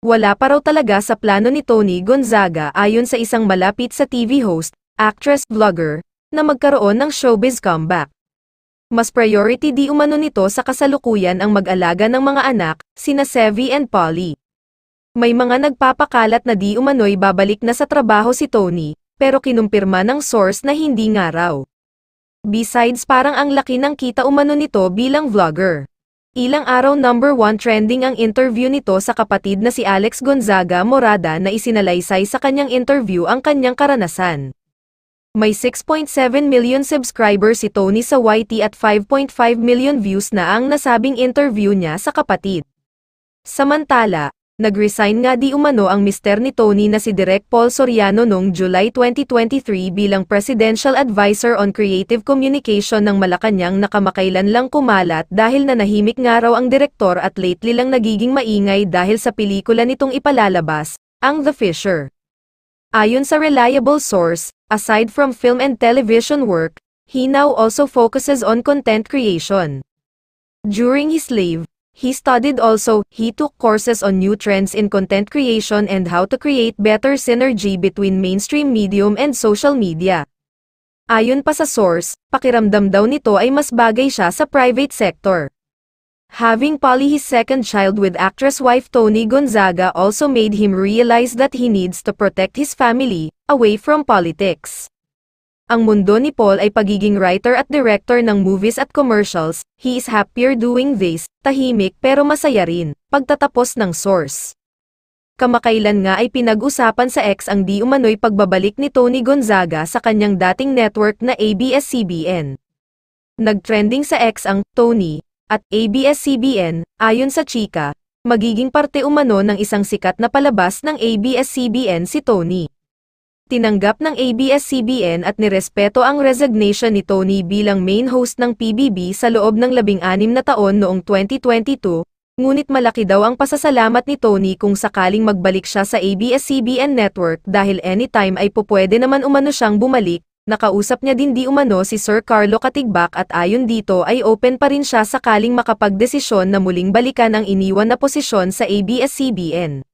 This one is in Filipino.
Wala pa raw talaga sa plano ni Tony Gonzaga ayon sa isang malapit sa TV host, actress, vlogger, na magkaroon ng showbiz comeback. Mas priority di umano nito sa kasalukuyan ang mag-alaga ng mga anak, sina Sevi and Polly. May mga nagpapakalat na di umano'y babalik na sa trabaho si Tony, pero kinumpirma ng source na hindi nga raw. Besides parang ang laki ng kita umano nito bilang vlogger. Ilang araw number 1 trending ang interview nito sa kapatid na si Alex Gonzaga Morada na isinalaysay sa kanyang interview ang kanyang karanasan. May 6.7 million subscribers si Tony sa YT at 5.5 million views na ang nasabing interview niya sa kapatid. Samantala, Nag-resign nga di umano ang mister ni Tony na si Direk Paul Soriano noong July 2023 bilang Presidential Advisor on Creative Communication ng Malacanang nakamakailan lang kumalat dahil nanahimik nga raw ang direktor at lately lang nagiging maingay dahil sa pelikula nitong ipalalabas, ang The Fisher. Ayon sa reliable source, aside from film and television work, he now also focuses on content creation. During his leave, He studied also, he took courses on new trends in content creation and how to create better synergy between mainstream medium and social media. Ayon pa sa source, pakiramdam daw nito ay mas bagay siya sa private sector. Having Polly his second child with actress wife Tony Gonzaga also made him realize that he needs to protect his family, away from politics. Ang mundo ni Paul ay pagiging writer at director ng movies at commercials, he is happier doing this, tahimik pero masaya rin, pagtatapos ng source. Kamakailan nga ay pinag-usapan sa ex ang di umano'y pagbabalik ni Tony Gonzaga sa kanyang dating network na ABS-CBN. Nagtrending sa ex ang Tony at ABS-CBN, ayon sa chika, magiging parte umano ng isang sikat na palabas ng ABS-CBN si Tony tinanggap ng ABS-CBN at nirespeto ang resignation ni Tony bilang main host ng PBB sa loob ng labing-anim na taon noong 2022, ngunit malaki daw ang pasasalamat ni Tony kung sakaling magbalik siya sa ABS-CBN network dahil anytime ay pupwede naman umano siyang bumalik, nakausap niya din di umano si Sir Carlo Katigbak at ayon dito ay open pa rin siya sakaling makapagdesisyon na muling balikan ang iniwan na posisyon sa ABS-CBN.